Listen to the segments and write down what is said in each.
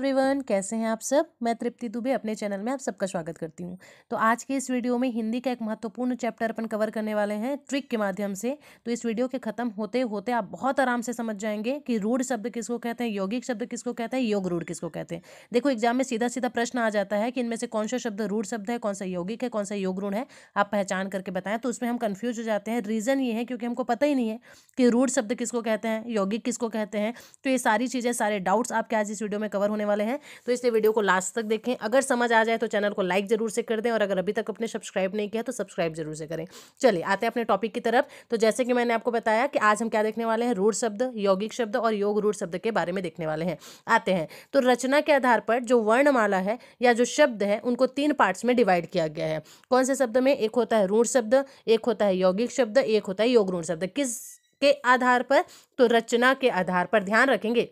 everyone कैसे हैं आप सब मैं तृप्ति दुबे अपने चैनल में आप सबका स्वागत करती हूं तो आज के इस वीडियो में हिंदी का एक महत्वपूर्ण चैप्टर अपन कवर करने वाले हैं ट्रिक के माध्यम से तो इस वीडियो के खत्म होते होते आप बहुत आराम से समझ जाएंगे कि रूढ़ शब्द किसको कहते हैं यौगिक शब्द किसको कहते हैं योग रूढ़ किसको कहते हैं देखो एग्जाम में सीधा सीधा प्रश्न आ जाता है कि इनमें से कौन सा शब्द रूढ़ शब्द है कौन सा यौगिक है कौन सा योग रूढ़ है आप पहचान करके बताएं तो उसमें हम कन्फ्यूज हो जाते हैं रीज़न ये है क्योंकि हमको पता ही नहीं है कि रूढ़ शब्द किसको कहते हैं यौगिक किसको कहते हैं तो ये सारी चीज़ें सारे डाउट्स आपके आज इस वीडियो में कवर होने करने वाले हैं तो इसलिए वीडियो को लास्ट तक देखें अगर समझ आ जाए तो चैनल को लाइक जरूर से कर दें और अगर अभी तक अपने सब्सक्राइब नहीं किया तो सब्सक्राइब जरूर से करें चलिए आते हैं अपने टॉपिक की तरफ तो जैसे कि मैंने आपको बताया कि आज हम क्या देखने वाले हैं रूढ़ शब्द यौगिक शब्द और योग रूढ़ शब्द के बारे में देखने वाले हैं आते हैं तो रचना के आधार पर जो वर्णमाला है या जो शब्द है उनको तीन पार्ट्स में डिवाइड किया गया है कौन से शब्द में एक होता है रूढ़ शब्द एक होता है यौगिक शब्द एक होता है योग रूढ़ शब्द किस के आधार पर तो रचना के आधार पर ध्यान रखेंगे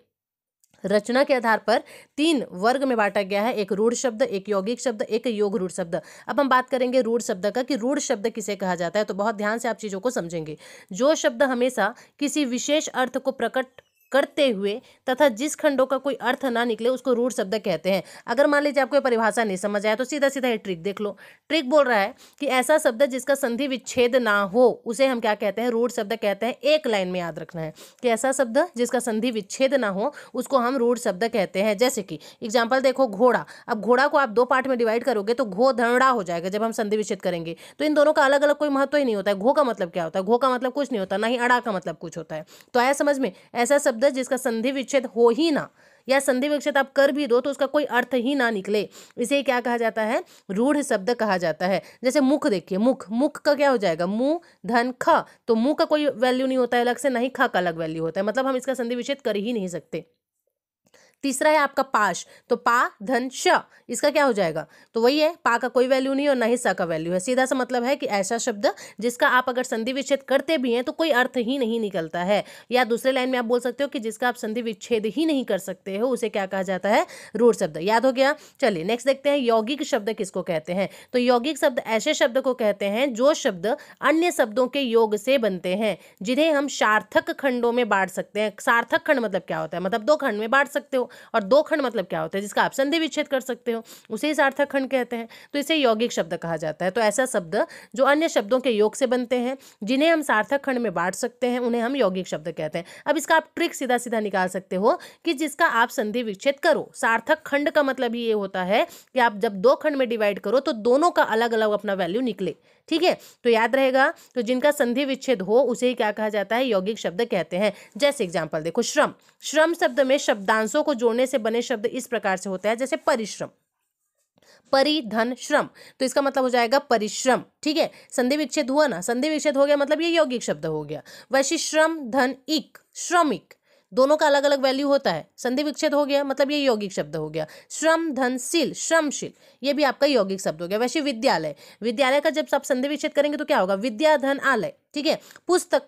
रचना के आधार पर तीन वर्ग में बांटा गया है एक रूढ़ शब्द एक यौगिक शब्द एक योग रूढ़ शब्द अब हम बात करेंगे रूढ़ शब्द का कि रूढ़ शब्द किसे कहा जाता है तो बहुत ध्यान से आप चीज़ों को समझेंगे जो शब्द हमेशा किसी विशेष अर्थ को प्रकट करते हुए तथा जिस खंडों का कोई अर्थ ना निकले उसको रूढ़ शब्द कहते हैं अगर मान लीजिए आपको परिभाषा नहीं समझ आया तो सीधा सीधा ये ट्रिक देख लो ट्रिक बोल रहा है कि ऐसा शब्द जिसका संधि विच्छेद ना हो उसे हम क्या कहते हैं रूढ़ शब्द कहते हैं एक लाइन में याद रखना है कि ऐसा शब्द जिसका संधि विच्छेद ना हो उसको हम रूढ़ शब्द कहते हैं जैसे कि एग्जाम्पल देखो घोड़ा अब घोड़ा को आप दो पार्ट में डिवाइड करोगे तो घो धरणा हो जाएगा जब हम संधि विच्छेद करेंगे तो इन दोनों का अलग अलग कोई महत्व ही नहीं होता है घो का मतलब क्या होता है घो का मतलब कुछ नहीं होता ना ही अड़ा का मतलब कुछ होता है तो आया समझ में ऐसा शब्द शब्द जिसका संधि विच्छेद हो ही ना या संधि विच्छेद आप कर भी दो तो उसका कोई अर्थ ही ना निकले इसे क्या कहा जाता है रूढ़ शब्द कहा जाता है जैसे मुख देखिए मुख मुख का क्या हो जाएगा मुंह धन ख तो मुंह का कोई वैल्यू नहीं होता है अलग से नहीं ख का अलग वैल्यू होता है मतलब हम इसका संधि विच्छेद कर ही नहीं सकते तीसरा है आपका पाश तो पा धन श इसका क्या हो जाएगा तो वही है पा का कोई वैल्यू नहीं और ना ही स का वैल्यू है सीधा सा मतलब है कि ऐसा शब्द जिसका आप अगर संधि विच्छेद करते भी हैं तो कोई अर्थ ही नहीं निकलता है या दूसरे लाइन में आप बोल सकते हो कि जिसका आप संधि विच्छेद ही नहीं कर सकते हो उसे क्या कहा जाता है रूढ़ शब्द याद हो गया चलिए नेक्स्ट देखते हैं यौगिक शब्द किसको कहते हैं तो यौगिक शब्द ऐसे शब्द को कहते हैं जो शब्द अन्य शब्दों के योग से बनते हैं जिन्हें हम सार्थक खंडों में बांट सकते हैं सार्थक खंड मतलब क्या होता है मतलब दो खंड में बांट सकते हो और दो खंड मतलब क्या होता है जिसका आप संधि विच्छेद कर सकते हो उसे ही सार्थक खंड कहते हैं तो इसे यौगिक शब्द कहा जाता है तो ऐसा शब्द जो अन्य शब्दों के योग से बनते हैं जिन्हें हम सार्थक खंड में बांट सकते हैं उन्हें हम यौगिक शब्द कहते हैं अब इसका आप ट्रिक सीधा सीधा निकाल सकते हो कि जिसका आप संधि विच्छेद करो सार्थक खंड का मतलब ये होता है कि आप जब दो खंड में डिवाइड करो तो दोनों का अलग अलग अपना वैल्यू निकले ठीक है तो याद रहेगा तो जिनका संधि विच्छेद हो उसे ही क्या कहा जाता है यौगिक शब्द कहते हैं जैसे एग्जाम्पल देखो श्रम श्रम शब्द में शब्दांशों को जोड़ने से बने शब्द इस प्रकार से होता है जैसे परिश्रम परिधन श्रम तो इसका मतलब हो जाएगा परिश्रम ठीक है संधि विच्छेद हुआ ना संधि विच्छेद हो गया मतलब ये यौगिक शब्द हो गया श्रम धन इक श्रमिक दोनों का अलग अलग वैल्यू होता है संधि विक्षेद हो गया मतलब ये यौगिक शब्द हो गया श्रम धनशील श्रमशील ये भी आपका यौगिक शब्द हो गया वैसे विद्यालय विद्यालय का जब आप संधि विक्षेद करेंगे तो क्या होगा विद्या धन आलय ठीक है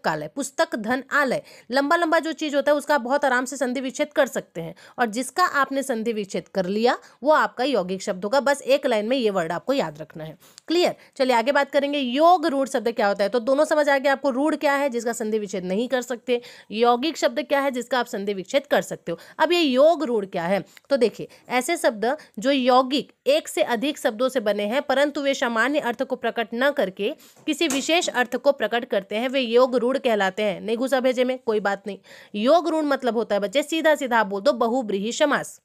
कालय पुस्तक धन आलय लंबा लंबा जो चीज होता है उसका बहुत आराम से संधि विच्छेद कर सकते हैं और जिसका आपने संधि विच्छेद कर लिया वो आपका यौगिक शब्द होगा बस एक लाइन में ये वर्ड आपको याद रखना है क्लियर चलिए आगे बात करेंगे योग रूढ़ शब्द क्या होता है तो दोनों समझ आ गया आपको रूढ़ क्या है जिसका संधि विच्छेद नहीं कर सकते यौगिक शब्द क्या है जिसका इसका आप संधि विच्छेद कर सकते हो अब ये योग रूढ़ क्या है तो देखिए ऐसे शब्द जो यौगिक एक से अधिक शब्दों से बने हैं परंतु वे सामान्य अर्थ को प्रकट न करके किसी विशेष अर्थ को प्रकट करते हैं वे योग रूढ़ कहलाते हैं नहीं घुसा भेजे में कोई बात नहीं योग रूढ़ मतलब होता है बच्चे सीधा सीधा बोल दो बहुब्रीही समास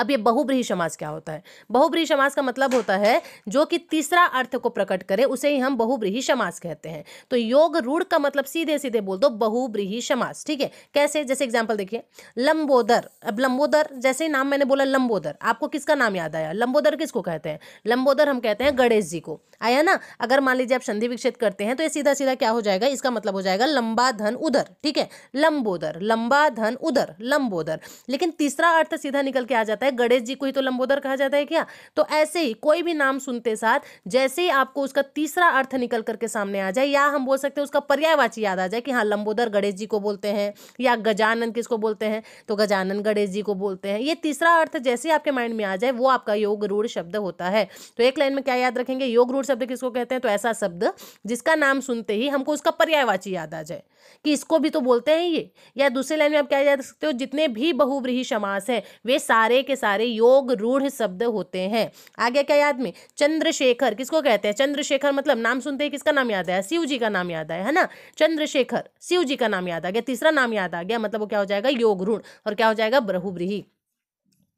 अब ये बहुब्रीही समाज क्या होता है बहुब्रीही समाज का मतलब होता है जो कि तीसरा अर्थ को प्रकट करे उसे ही हम बहुब्रीही समाज कहते हैं तो योग रूढ़ का मतलब सीधे सीधे बोल दो बहुब्रीही समाज ठीक है कैसे जैसे एग्जांपल देखिए लंबोदर अब लंबोदर जैसे नाम मैंने बोला लंबोदर आपको किसका नाम याद आया लंबोदर किसको कहते हैं लंबोदर हम कहते हैं गणेश जी को आया ना अगर मान लीजिए आप संधि विकसित करते हैं तो ये सीधा सीधा क्या हो जाएगा इसका मतलब हो जाएगा लंबा धन उधर ठीक है लंबोदर लंबा धन उधर लंबोदर लेकिन तीसरा अर्थ सीधा निकल के आ कहा जाता है गणेश जी को ही तो लंबोदर कहा जाता है क्या तो ऐसे ही कोई भी नाम सुनते साथ जैसे ही आपको उसका तीसरा अर्थ निकल करके सामने आ जाए या हम बोल सकते हैं उसका पर्यायवाची याद आ जाए कि हाँ लंबोदर गणेश जी को बोलते हैं या गजानन किसको बोलते हैं तो गजानन गणेश जी को बोलते हैं ये तीसरा अर्थ जैसे ही आपके माइंड में आ जाए वो आपका योग रूढ़ शब्द होता है तो एक लाइन में क्या याद रखेंगे योग रूढ़ शब्द किसको कहते हैं तो ऐसा शब्द जिसका नाम सुनते ही हमको उसका पर्यायवाची याद आ जाए कि इसको भी तो बोलते हैं ये या दूसरे लाइन में आप क्या याद रख सकते हो जितने भी बहुव्रीही समास हैं वे सारे सारे के सारे योग रूढ़ शब्द होते हैं आगे क्या याद में चंद्रशेखर किसको कहते हैं चंद्रशेखर मतलब नाम सुनते ही किसका नाम याद आया शिव जी का नाम याद आया है ना चंद्रशेखर शिव जी का नाम याद आ गया तीसरा नाम याद आ गया मतलब वो क्या हो जाएगा योग रूढ़ और क्या हो जाएगा ब्रहुब्रीही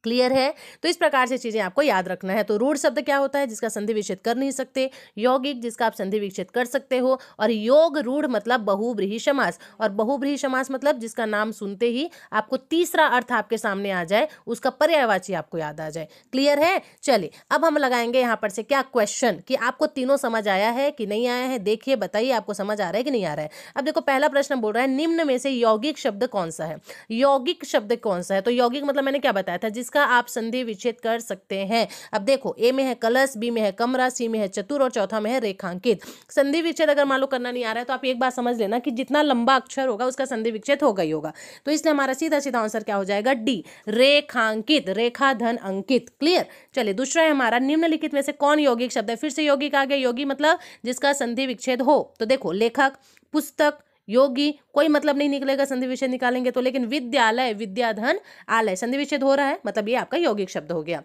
क्लियर है तो इस प्रकार से चीज़ें आपको याद रखना है तो रूढ़ शब्द क्या होता है जिसका संधि विकसित कर नहीं सकते यौगिक जिसका आप संधि विक्षित कर सकते हो और योग रूढ़ मतलब बहुब्रीही समास और बहुब्रीही समास मतलब जिसका नाम सुनते ही आपको तीसरा अर्थ आपके सामने आ जाए उसका पर्यायवाची आपको याद आ जाए क्लियर है चलिए अब हम लगाएंगे यहाँ पर से क्या क्वेश्चन कि आपको तीनों समझ आया है कि नहीं आया है देखिए बताइए आपको समझ आ रहा है कि नहीं आ रहा है अब देखो पहला प्रश्न बोल रहा है निम्न में से यौगिक शब्द कौन सा है यौगिक शब्द कौन सा है तो यौगिक मतलब मैंने क्या बताया था जिस इसका आप संधि विच्छेद कर सकते हैं अब देखो ए में है कलश बी में है कमरा सी में है चतुर और चौथा में है रेखांकित संधि विच्छेद अगर मान लो करना नहीं आ रहा है तो आप एक बार समझ लेना कि जितना लंबा अक्षर होगा उसका संधि विच्छेद हो गई होगा तो इसलिए हमारा सीधा सीधा आंसर क्या हो जाएगा डी रेखांकित रेखा धन अंकित क्लियर चलिए दूसरा है हमारा निम्नलिखित में से कौन यौगिक शब्द है फिर से यौगिक आ गया योगी मतलब जिसका संधि विच्छेद हो तो देखो लेखक पुस्तक योगी कोई मतलब नहीं निकलेगा संधि विच्छेद निकालेंगे तो लेकिन विद्यालय विद्याधन आलय संधि विच्छेद हो रहा है मतलब ये आपका यौगिक शब्द हो गया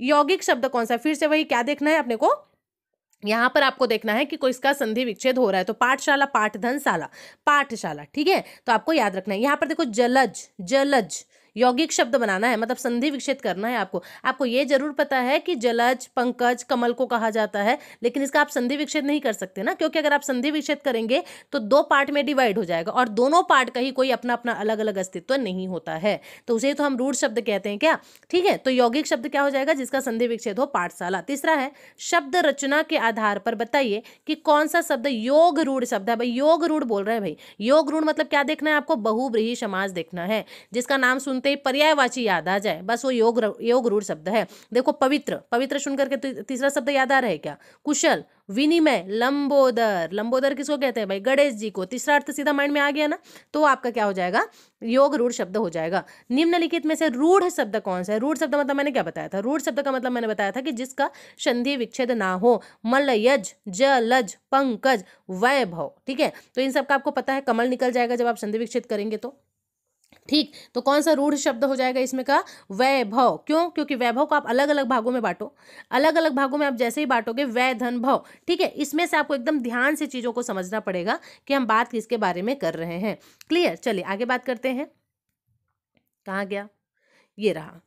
यौगिक शब्द कौन सा फिर से वही क्या देखना है अपने को यहाँ पर आपको देखना है कि कोई इसका संधि विच्छेद हो रहा है तो पाठशाला पाठधन शाला पाठशाला ठीक है तो आपको याद रखना है यहाँ पर देखो जलज जलज यौगिक शब्द बनाना है मतलब संधि विकसित करना है आपको आपको ये जरूर पता है कि जलज पंकज कमल को कहा जाता है लेकिन इसका आप संधि विकसित नहीं कर सकते ना क्योंकि अगर आप संधि विकसित करेंगे तो दो पार्ट में डिवाइड हो जाएगा और दोनों पार्ट का ही कोई अपना अपना अलग अलग अस्तित्व नहीं होता है तो उसे तो हम रूढ़ शब्द कहते हैं क्या ठीक है तो यौगिक शब्द क्या हो जाएगा जिसका संधि विक्षेद हो पाठशाला तीसरा है शब्द रचना के आधार पर बताइए कि कौन सा शब्द योग रूढ़ शब्द है भाई योग रूढ़ बोल रहे हैं भाई योग रूढ़ मतलब क्या देखना है आपको बहुब्रीही समाज देखना है जिसका नाम सुनते सुनते तो ही पर्यायवाची याद आ जाए बस वो योग योग रूढ़ शब्द है देखो पवित्र पवित्र सुन करके तो तीसरा शब्द याद आ रहा है क्या कुशल विनिमय लंबोदर लंबोदर किसको कहते हैं भाई गणेश जी को तीसरा अर्थ सीधा माइंड में आ गया ना तो आपका क्या हो जाएगा योग रूढ़ शब्द हो जाएगा निम्नलिखित में से रूढ़ शब्द कौन सा है रूढ़ शब्द मतलब मैंने क्या बताया था रूढ़ शब्द का मतलब मैंने बताया था कि जिसका संधि विच्छेद ना हो मलयज जलज पंकज वैभव ठीक है तो इन सबका आपको पता है कमल निकल जाएगा जब आप संधि विच्छेद करेंगे तो ठीक तो कौन सा रूढ़ शब्द हो जाएगा इसमें का वैभव क्यों क्योंकि वैभव को आप अलग अलग भागों में बांटो अलग अलग भागों में आप जैसे ही बांटोगे वै धन भव ठीक है इसमें से आपको एकदम ध्यान से चीज़ों को समझना पड़ेगा कि हम बात किसके बारे में कर रहे हैं क्लियर चलिए आगे बात करते हैं कहाँ गया ये रहा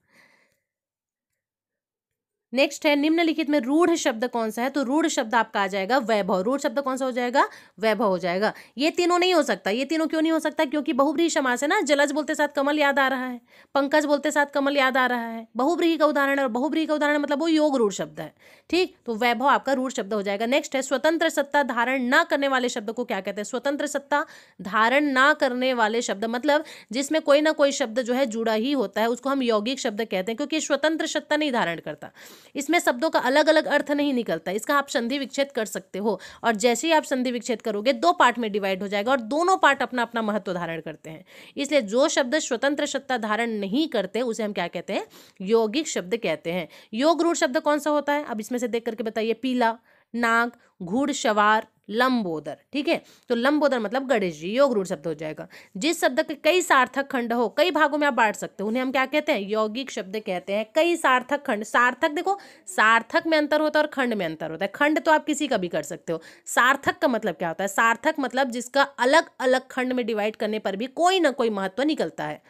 नेक्स्ट है निम्नलिखित में रूढ़ शब्द कौन सा है तो रूढ़ शब्द आपका आ जाएगा वैभव रूढ़ शब्द कौन सा हो जाएगा वैभव हो जाएगा ये तीनों नहीं हो सकता ये तीनों क्यों नहीं हो सकता क्योंकि बहुब्रीही समास है ना जलज बोलते साथ कमल याद आ रहा है पंकज बोलते साथ कमल याद आ रहा है बहुब्रीही का उदाहरण और बहुब्रीही का उदाहरण मतलब वो योग रूढ़ शब्द है ठीक तो वैभव आपका रूढ़ शब्द हो जाएगा नेक्स्ट है स्वतंत्र सत्ता धारण ना करने वाले शब्द को क्या कहते हैं स्वतंत्र सत्ता धारण ना करने वाले शब्द मतलब जिसमें कोई ना कोई शब्द जो है जुड़ा ही होता है उसको हम यौगिक शब्द कहते हैं क्योंकि स्वतंत्र सत्ता नहीं धारण करता इसमें शब्दों का अलग अलग अर्थ नहीं निकलता इसका आप संधि विक्षेद कर सकते हो और जैसे ही आप संधि विक्षेद करोगे दो पार्ट में डिवाइड हो जाएगा और दोनों पार्ट अपना अपना महत्व धारण करते हैं इसलिए जो शब्द स्वतंत्र सत्ता धारण नहीं करते उसे हम क्या कहते हैं यौगिक शब्द कहते हैं योग रूढ़ शब्द कौन सा होता है अब इसमें से देख करके बताइए पीला नाग घुड़ सवार लंबोदर ठीक है तो लंबोदर मतलब गणेश जी योग रूढ़ शब्द हो जाएगा जिस शब्द के कई सार्थक खंड हो कई भागों में आप बांट सकते हो उन्हें हम क्या कहते हैं यौगिक शब्द कहते हैं कई सार्थक खंड सार्थक देखो सार्थक में अंतर होता है और खंड में अंतर होता है खंड तो आप किसी का भी कर सकते हो सार्थक का मतलब क्या होता है सार्थक मतलब जिसका अलग अलग खंड में डिवाइड करने पर भी कोई ना कोई महत्व निकलता है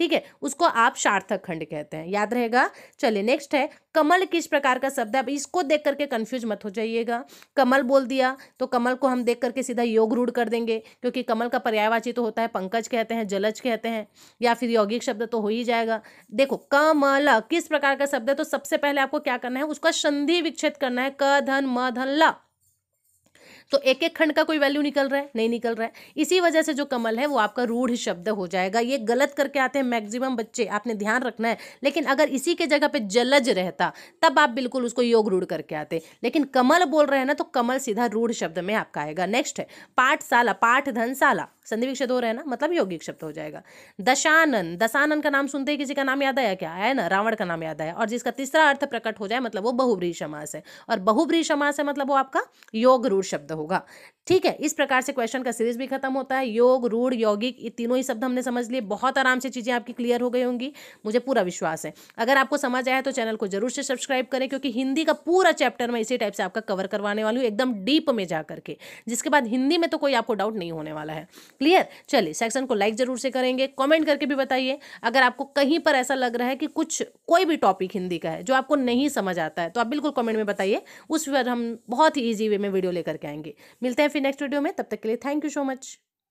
ठीक है उसको आप सार्थक खंड कहते हैं याद रहेगा चलिए नेक्स्ट है कमल किस प्रकार का शब्द है अब इसको देख करके कंफ्यूज मत हो जाइएगा कमल बोल दिया तो कमल को हम देख करके सीधा योग रूढ़ कर देंगे क्योंकि कमल का पर्यायवाची तो होता है पंकज कहते हैं जलज कहते हैं या फिर यौगिक शब्द तो हो ही जाएगा देखो कमल किस प्रकार का शब्द है तो सबसे पहले आपको क्या करना है उसका संधि विक्षेद करना है क धन म धन ल तो एक एक खंड का कोई वैल्यू निकल रहा है नहीं निकल रहा है इसी वजह से जो कमल है वो आपका रूढ़ शब्द हो जाएगा ये गलत करके आते हैं मैक्सिमम बच्चे आपने ध्यान रखना है लेकिन अगर इसी के जगह पे जलज रहता तब आप बिल्कुल उसको योग रूढ़ करके आते लेकिन कमल बोल रहे हैं ना तो कमल सीधा रूढ़ शब्द में आपका आएगा नेक्स्ट है पाठशाला पाठ धनशाला संधि विक्षेद हो रहे ना मतलब योगिक शब्द हो जाएगा दशानन दशानन का नाम सुनते ही किसी का नाम याद आया क्या है ना रावण का नाम याद आया और जिसका तीसरा अर्थ प्रकट हो जाए मतलब वो बहुब्री समास है और बहुब्री समास है मतलब वो आपका योग रूढ़ शब्द हो होगा ठीक है इस प्रकार से क्वेश्चन का सीरीज भी खत्म होता है योग रूढ़ यौगिक ये तीनों ही शब्द हमने समझ लिए बहुत आराम से चीज़ें आपकी क्लियर हो गई होंगी मुझे पूरा विश्वास है अगर आपको समझ आया तो चैनल को जरूर से सब्सक्राइब करें क्योंकि हिंदी का पूरा चैप्टर मैं इसी टाइप से आपका कवर करवाने वाली हूँ एकदम डीप में जा करके जिसके बाद हिंदी में तो कोई आपको डाउट नहीं होने वाला है क्लियर चलिए सेक्शन को लाइक जरूर से करेंगे कॉमेंट करके भी बताइए अगर आपको कहीं पर ऐसा लग रहा है कि कुछ कोई भी टॉपिक हिंदी का है जो आपको नहीं समझ आता है तो आप बिल्कुल कॉमेंट में बताइए उस पर हम बहुत ही ईजी वे में वीडियो लेकर के आएंगे होगी मिलते हैं फिर नेक्स्ट वीडियो में तब तक के लिए थैंक यू सो मच